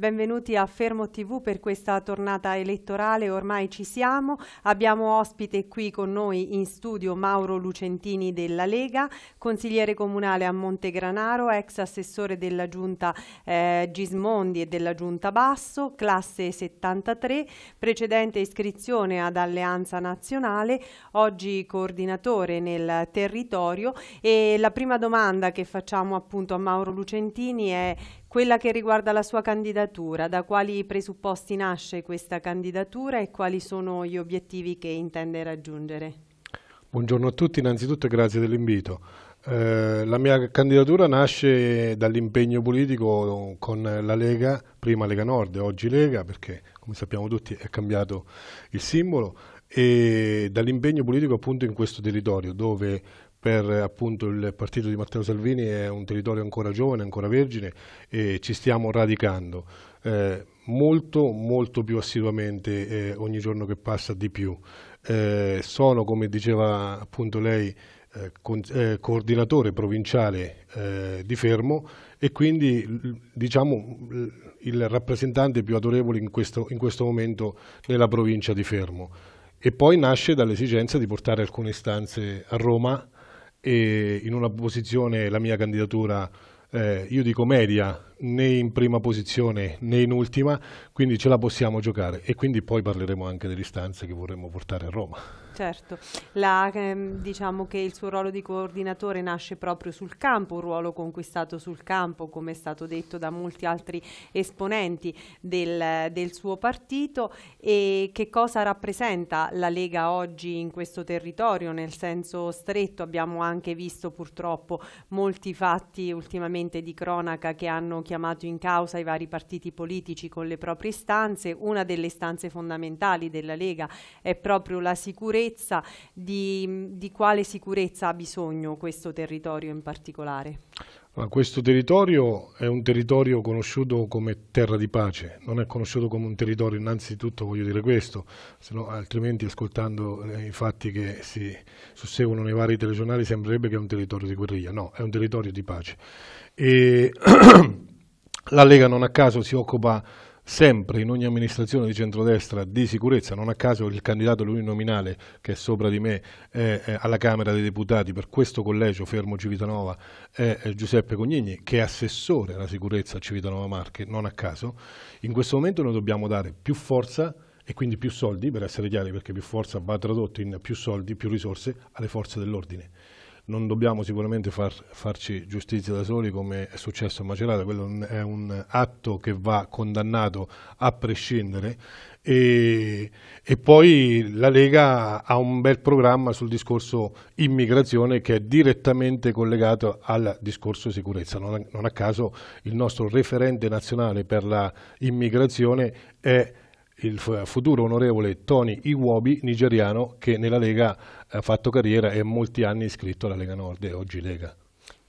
Benvenuti a Fermo TV per questa tornata elettorale, ormai ci siamo. Abbiamo ospite qui con noi in studio Mauro Lucentini della Lega, consigliere comunale a Montegranaro, ex assessore della giunta eh, Gismondi e della giunta Basso, classe 73, precedente iscrizione ad Alleanza Nazionale, oggi coordinatore nel territorio e la prima domanda che facciamo appunto a Mauro Lucentini è quella che riguarda la sua candidatura, da quali presupposti nasce questa candidatura e quali sono gli obiettivi che intende raggiungere? Buongiorno a tutti, innanzitutto grazie dell'invito. Eh, la mia candidatura nasce dall'impegno politico con la Lega, prima Lega Nord, oggi Lega, perché come sappiamo tutti è cambiato il simbolo, e dall'impegno politico appunto in questo territorio dove per appunto il partito di Matteo Salvini è un territorio ancora giovane, ancora vergine e ci stiamo radicando eh, molto molto più assiduamente eh, ogni giorno che passa di più. Eh, sono come diceva appunto lei eh, con, eh, coordinatore provinciale eh, di Fermo e quindi diciamo il rappresentante più adorevole in questo, in questo momento nella provincia di Fermo e poi nasce dall'esigenza di portare alcune stanze a Roma e in una posizione la mia candidatura, eh, io dico media, né in prima posizione né in ultima, quindi ce la possiamo giocare e quindi poi parleremo anche delle istanze che vorremmo portare a Roma. Certo, la, ehm, diciamo che il suo ruolo di coordinatore nasce proprio sul campo, un ruolo conquistato sul campo come è stato detto da molti altri esponenti del, del suo partito e che cosa rappresenta la Lega oggi in questo territorio nel senso stretto abbiamo anche visto purtroppo molti fatti ultimamente di cronaca che hanno chiamato in causa i vari partiti politici con le proprie istanze. Una delle istanze fondamentali della Lega è proprio la sicurezza, di, di quale sicurezza ha bisogno questo territorio in particolare? questo territorio è un territorio conosciuto come terra di pace, non è conosciuto come un territorio innanzitutto, voglio dire questo, no, altrimenti ascoltando eh, i fatti che si susseguono nei vari telegiornali sembrerebbe che è un territorio di guerriglia, no, è un territorio di pace. E La Lega non a caso si occupa sempre in ogni amministrazione di centrodestra di sicurezza, non a caso il candidato uninominale che è sopra di me eh, alla Camera dei Deputati per questo collegio Fermo Civitanova è eh, Giuseppe Cognini che è assessore alla sicurezza a Civitanova Marche, non a caso, in questo momento noi dobbiamo dare più forza e quindi più soldi, per essere chiari, perché più forza va tradotto in più soldi, più risorse alle forze dell'ordine non dobbiamo sicuramente far, farci giustizia da soli come è successo a Macerata, quello è un atto che va condannato a prescindere e, e, poi la Lega ha un bel programma sul discorso immigrazione che è direttamente collegato al discorso sicurezza. Non a, non a caso il nostro referente nazionale per l'immigrazione è il futuro onorevole Tony Iwobi, nigeriano, che nella Lega ha fatto carriera e molti anni iscritto alla Lega Nord e oggi Lega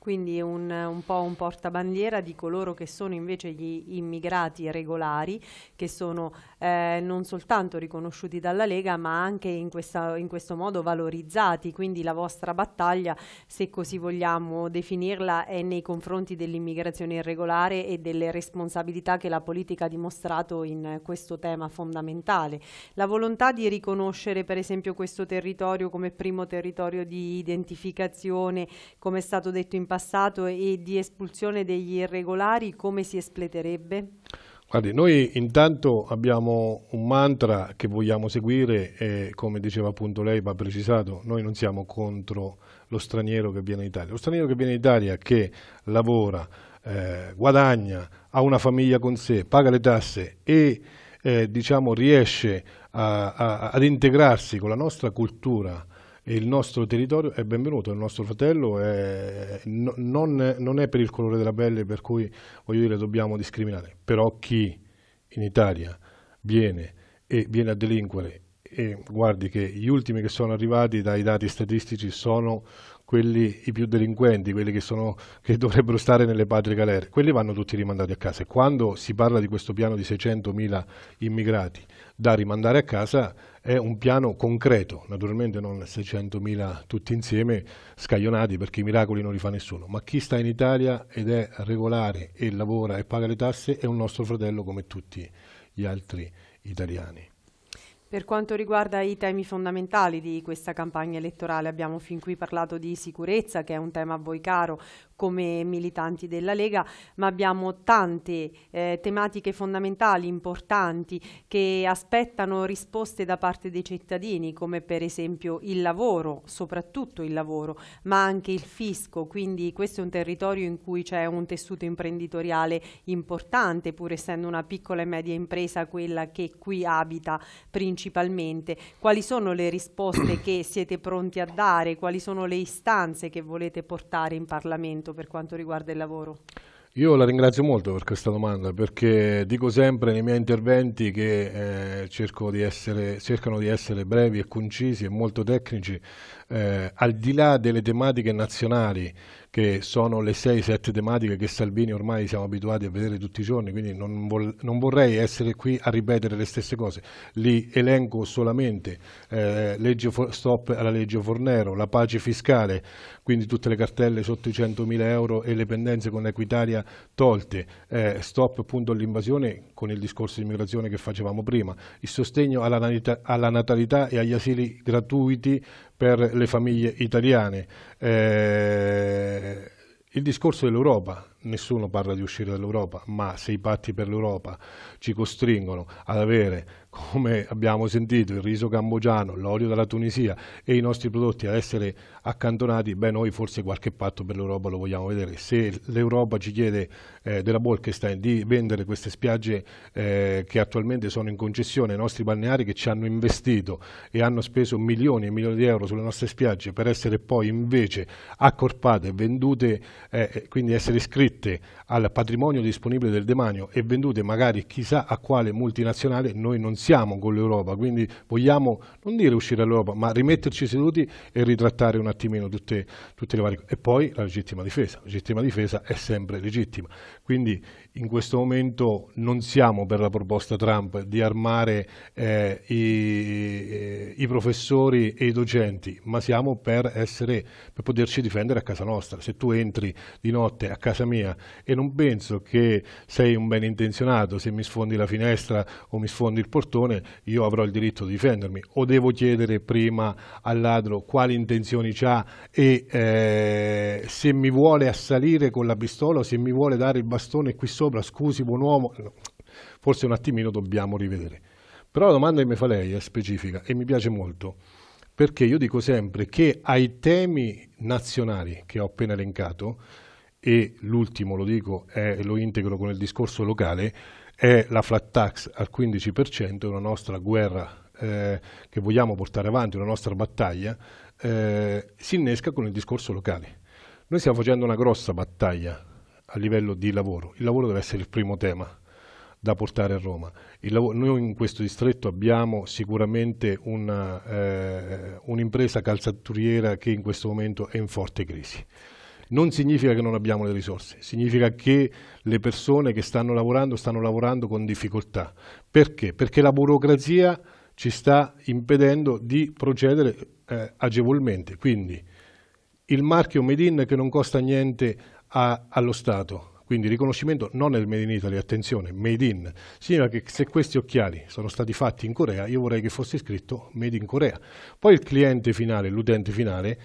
quindi un, un, po' un portabandiera di coloro che sono invece gli immigrati regolari, che sono eh, non soltanto riconosciuti dalla Lega, ma anche in, questa, in, questo modo valorizzati. Quindi la vostra battaglia, se così vogliamo definirla, è nei confronti dell'immigrazione irregolare e delle responsabilità che la politica ha dimostrato in questo tema fondamentale. La volontà di riconoscere, per esempio, questo territorio come primo territorio di identificazione, come è stato detto in passato e di espulsione degli irregolari come si espleterebbe? Guardi, noi intanto abbiamo un mantra che vogliamo seguire e come diceva appunto lei, va precisato, noi non siamo contro lo straniero che viene in Italia. Lo straniero che viene in Italia che lavora, eh, guadagna, ha una famiglia con sé, paga le tasse e eh, diciamo, riesce a, a, ad integrarsi con la nostra cultura il nostro territorio è benvenuto, il nostro fratello è, non, non, è per il colore della pelle per cui voglio dire dobbiamo discriminare, però chi in Italia viene e viene a delinquere e guardi che gli ultimi che sono arrivati dai dati statistici sono quelli i più delinquenti, quelli che, sono, che dovrebbero stare nelle patrie galere, quelli vanno tutti rimandati a casa. E quando si parla di questo piano di 600.000 immigrati da rimandare a casa, è un piano concreto, naturalmente non 600.000 tutti insieme scaglionati perché i miracoli non li fa nessuno, ma chi sta in Italia ed è regolare e lavora e paga le tasse è un nostro fratello come tutti gli altri italiani. Per quanto riguarda i temi fondamentali di questa campagna elettorale, abbiamo fin qui parlato di sicurezza, che è un tema a voi caro come militanti della Lega, ma abbiamo tante eh, tematiche fondamentali, importanti, che aspettano risposte da parte dei cittadini, come per esempio il lavoro, soprattutto il lavoro, ma anche il fisco. Quindi questo è un territorio in cui c'è un tessuto imprenditoriale importante, pur essendo una piccola e media impresa quella che qui abita principalmente principalmente, quali sono le risposte che siete pronti a dare, quali sono le istanze che volete portare in Parlamento per quanto riguarda il lavoro? Io la ringrazio molto per questa domanda perché dico sempre nei miei interventi che eh, di essere, cercano di essere brevi e concisi e molto tecnici, eh, al di là delle tematiche nazionali che sono le 6-7 tematiche che Salvini ormai siamo abituati a vedere tutti i giorni, quindi non, vol non vorrei essere qui a ripetere le stesse cose, li elenco solamente, eh, legge stop alla legge Fornero, la pace fiscale, quindi tutte le cartelle sotto i 100.000 euro e le pendenze con Equitalia tolte, eh, stop appunto all'invasione con il discorso di immigrazione che facevamo prima, il sostegno alla natalità, alla natalità e agli asili gratuiti per le famiglie italiane, eh, il discorso dell'Europa, nessuno parla di uscire dall'Europa, ma se i patti per l'Europa ci costringono ad avere, come abbiamo sentito, il riso cambogiano, l'olio dalla Tunisia e i nostri prodotti ad essere accantonati, beh noi forse qualche patto per l'Europa lo vogliamo vedere. Se l'Europa ci chiede eh, della Bolkestein di vendere queste spiagge eh, che attualmente sono in concessione ai nostri balneari che ci hanno investito e hanno speso milioni e milioni di euro sulle nostre spiagge per essere poi invece accorpate, vendute, eh, quindi essere iscritte soggette al patrimonio disponibile del demanio e vendute magari chissà a quale multinazionale, noi non siamo con l'Europa, quindi vogliamo non dire uscire dall'Europa, ma rimetterci seduti e ritrattare un attimino tutte, tutte le varie cose. E poi la legittima difesa, la legittima difesa è sempre legittima. Quindi in questo momento non siamo per la proposta Trump di armare eh, i, i, professori e i docenti, ma siamo per, essere, per poterci difendere a casa nostra. Se tu entri di notte a casa mia e non penso che sei un ben intenzionato, se mi sfondi la finestra o mi sfondi il portone, io avrò il diritto di difendermi. O devo chiedere prima al ladro quali intenzioni ha e eh, se mi vuole assalire con la pistola o se mi vuole dare il bastone bastone qui sopra, scusi buon uomo, forse un attimino dobbiamo rivedere. Però la domanda che mi fa lei è specifica e mi piace molto, perché io dico sempre che ai temi nazionali che ho appena elencato, e l'ultimo lo dico, e lo integro con il discorso locale, è la flat tax al 15%, una nostra guerra eh, che vogliamo portare avanti, una nostra battaglia, eh, si innesca con il discorso locale. Noi stiamo facendo una grossa battaglia a livello di lavoro. Il lavoro deve essere il primo tema da portare a Roma. noi in questo distretto abbiamo sicuramente eh, un'impresa eh, un calzaturiera che in questo momento è in forte crisi. Non significa che non abbiamo le risorse, significa che le persone che stanno lavorando stanno lavorando con difficoltà. Perché? Perché la burocrazia ci sta impedendo di procedere eh, agevolmente. Quindi il marchio Made in che non costa niente a, allo Stato. Quindi riconoscimento non del Made in Italy, attenzione, Made in. Significa che se questi occhiali sono stati fatti in Corea, io vorrei che fosse scritto Made in Corea. Poi il cliente finale, l'utente finale,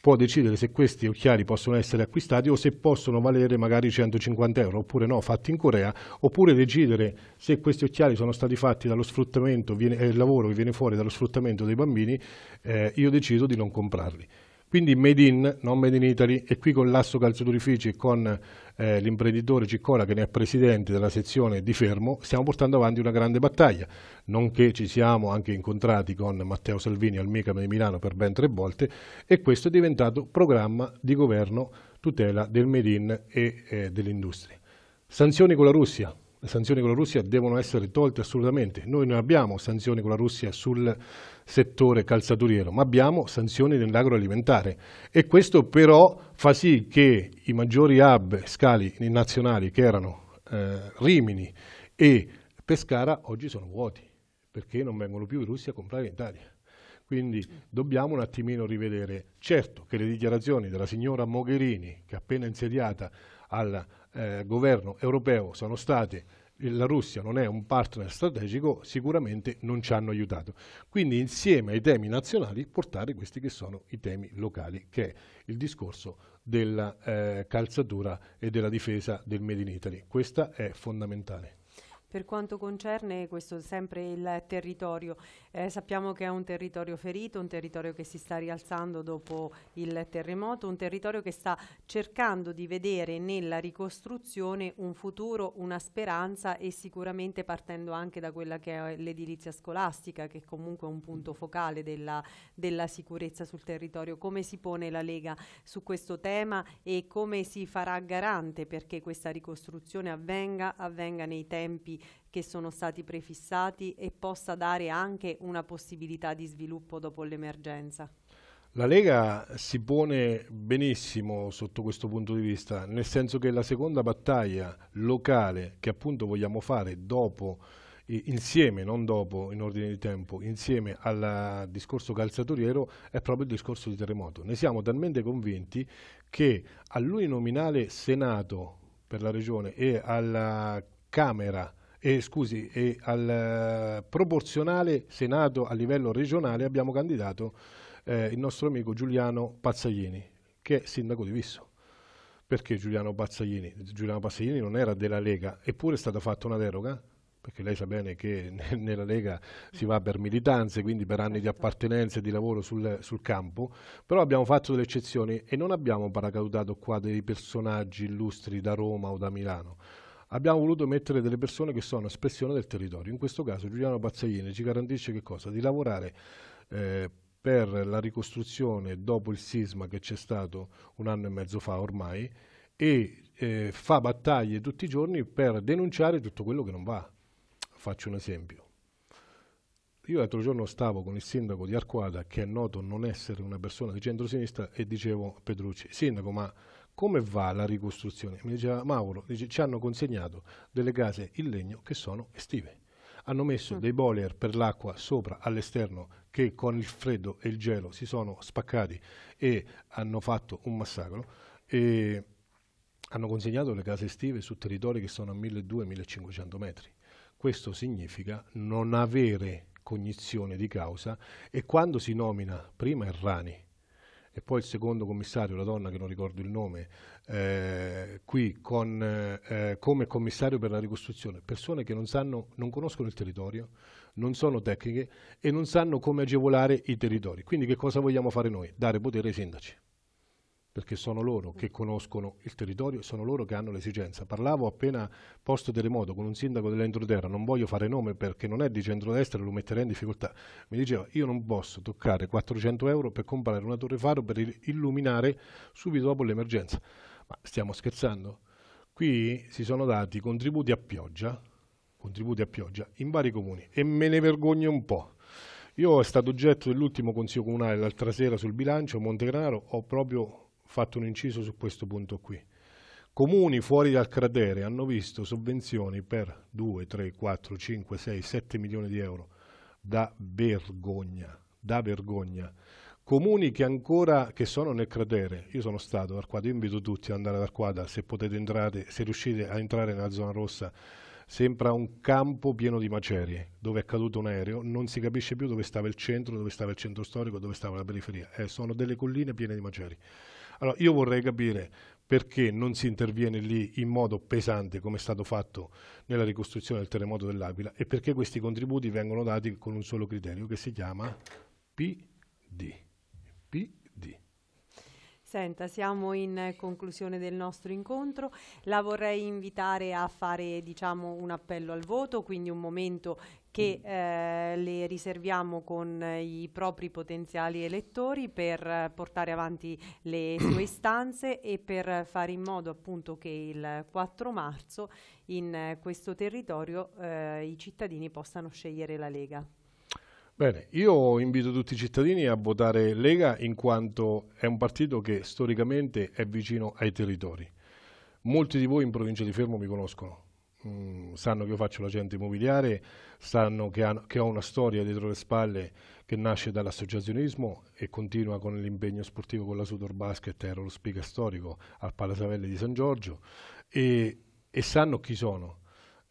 può decidere se questi occhiali possono essere acquistati o se possono valere magari 150 euro oppure no, fatti in Corea, oppure decidere se questi occhiali sono stati fatti dallo sfruttamento, viene, è eh, il lavoro che viene fuori dallo sfruttamento dei bambini, eh, io decido di non comprarli. Quindi made in, non made in Italy, e qui con l'asso calzaturifici e con eh, l'imprenditore Ciccola che ne è presidente della sezione di Fermo, stiamo portando avanti una grande battaglia, nonché ci siamo anche incontrati con Matteo Salvini al MICAM di Milano per ben tre volte e questo è diventato programma di governo tutela del made in e eh, dell'industria. Sanzioni con la Russia, le sanzioni con la Russia devono essere tolte assolutamente. Noi non abbiamo sanzioni con la Russia sul settore calzaturiero, ma abbiamo sanzioni nell'agroalimentare e questo però fa sì che i maggiori hub scali nazionali che erano eh, Rimini e Pescara oggi sono vuoti perché non vengono più i russi a comprare in Italia. Quindi dobbiamo un attimino rivedere. Certo che le dichiarazioni della signora Mogherini, che appena insediata alla eh, governo europeo sono state la Russia non è un partner strategico, sicuramente non ci hanno aiutato. Quindi insieme ai temi nazionali portare questi che sono i temi locali, che è il discorso della eh, calzatura e della difesa del Made in Italy. Questa è fondamentale. Per quanto concerne questo sempre il territorio, eh, sappiamo che è un territorio ferito, un territorio che si sta rialzando dopo il terremoto, un territorio che sta cercando di vedere nella ricostruzione un futuro, una speranza e sicuramente partendo anche da quella che è l'edilizia scolastica, che è comunque un punto focale della, della sicurezza sul territorio. Come si pone la Lega su questo tema e come si farà garante perché questa ricostruzione avvenga, avvenga nei tempi che sono stati prefissati e possa dare anche una possibilità di sviluppo dopo l'emergenza? La Lega si pone benissimo sotto questo punto di vista, nel senso che la seconda battaglia locale che appunto vogliamo fare dopo insieme, non dopo, in ordine di tempo, insieme al discorso calzatoriero è proprio il discorso di terremoto. Ne siamo talmente convinti che all'uninominale Senato per la Regione e alla Camera e, scusi, e al eh, proporzionale Senato a livello regionale abbiamo candidato eh, il nostro amico Giuliano Pazzaglini, che è sindaco di Visso. Perché Giuliano Pazzaglini? Giuliano Pazzaglini non era della Lega, eppure è stata fatta una deroga perché lei sa bene che nella Lega si va per militanze, quindi per anni di certo. appartenenza e di lavoro sul, sul campo, però abbiamo fatto delle eccezioni e non abbiamo paracadutato qua dei personaggi illustri da Roma o da Milano abbiamo voluto mettere delle persone che sono espressione del territorio. In questo caso Giuliano Pazzaglini ci garantisce che cosa? Di lavorare eh, per la ricostruzione dopo il sisma che c'è stato un anno e mezzo fa ormai e eh, fa battaglie tutti i giorni per denunciare tutto quello che non va. Faccio un esempio. Io l'altro giorno stavo con il sindaco di Arquada, che è noto non essere una persona di centro-sinistra, e dicevo Pedrucci, sindaco, ma come va la ricostruzione? Mi diceva Mauro, dice, ci hanno consegnato delle case in legno che sono estive. Hanno messo mm. dei boiler per l'acqua sopra all'esterno che con il freddo e il gelo si sono spaccati e hanno fatto un massacro. E hanno consegnato le case estive su territori che sono a 1200-1500 metri. Questo significa non avere cognizione di causa e quando si nomina prima Errani e poi il secondo commissario, la donna che non ricordo il nome, eh, qui con, eh, come commissario per la ricostruzione, persone che non, sanno, non conoscono il territorio, non sono tecniche e non sanno come agevolare i territori. Quindi che cosa vogliamo fare noi? Dare potere ai sindaci perché sono loro che conoscono il territorio, sono loro che hanno l'esigenza. Parlavo appena post terremoto con un sindaco dell'entroterra, non voglio fare nome perché non è di centrodestra, lo metterei in difficoltà, mi diceva io non posso toccare 400 euro per comprare una torre faro per illuminare subito dopo l'emergenza. Ma stiamo scherzando? Qui si sono dati contributi a pioggia, contributi a pioggia in vari comuni e me ne vergogno un po'. Io è stato oggetto dell'ultimo consiglio comunale l'altra sera sul bilancio, a Montegranaro, ho proprio fatto un inciso su questo punto qui. Comuni fuori dal cratere hanno visto sovvenzioni per 2, 3, 4, 5, 6, 7 milioni di euro. Da vergogna, da vergogna. Comuni che ancora che sono nel cratere, io sono stato ad Arquada, io invito tutti ad andare ad Arquada, se potete entrare, se riuscite a entrare nella zona rossa, sembra un campo pieno di macerie, dove è caduto un aereo, non si capisce più dove stava il centro, dove stava il centro storico, dove stava la periferia, eh, sono delle colline piene di macerie. Allora io vorrei capire perché non si interviene lì in modo pesante come è stato fatto nella ricostruzione del terremoto dell'Aquila e perché questi contributi vengono dati con un solo criterio che si chiama PD. PD. Senta, siamo in conclusione del nostro incontro, la vorrei invitare a fare diciamo, un appello al voto, quindi un momento che mm. eh, le riserviamo con i propri potenziali elettori per portare avanti le sue istanze e per fare in modo appunto che il 4 marzo in questo territorio eh, i cittadini possano scegliere la Lega. Bene, io invito tutti i cittadini a votare Lega in quanto è un partito che storicamente è vicino ai territori. Molti di voi in provincia di Fermo mi conoscono, mh, mm, sanno che io faccio l'agente immobiliare, sanno che, hanno, che ho una storia dietro le spalle che nasce dall'associazionismo e continua con l'impegno sportivo con la Sudor Basket, ero lo speaker storico al Palasavelli di San Giorgio e, e sanno chi sono.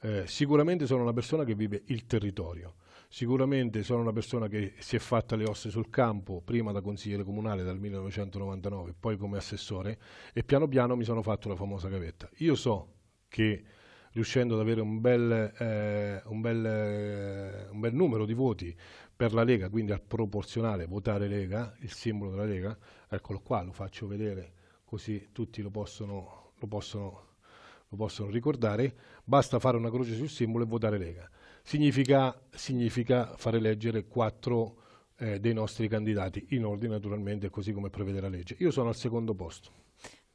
Eh, sicuramente sono una persona che vive il territorio, sicuramente sono una persona che si è fatta le ossa sul campo, prima da consigliere comunale dal 1999, poi come assessore e piano piano mi sono fatto la famosa gavetta. Io so che riuscendo ad avere un bel, eh, un, bel, eh, un bel, numero di voti per la Lega, quindi al proporzionale votare Lega, il simbolo della Lega, eccolo qua, lo faccio vedere così tutti lo possono, lo possono, lo possono ricordare, basta fare una croce sul simbolo e votare Lega. Significa, significa far eleggere quattro eh, dei nostri candidati, in ordine naturalmente, così come prevede la legge. Io sono al secondo posto.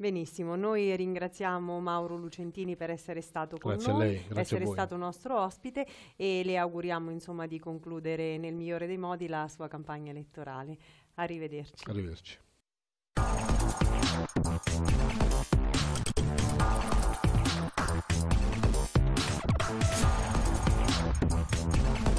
Benissimo, noi ringraziamo Mauro Lucentini per essere stato grazie con noi, per essere stato nostro ospite e le auguriamo insomma, di concludere nel migliore dei modi la sua campagna elettorale. Arrivederci. Arrivederci. Thank you.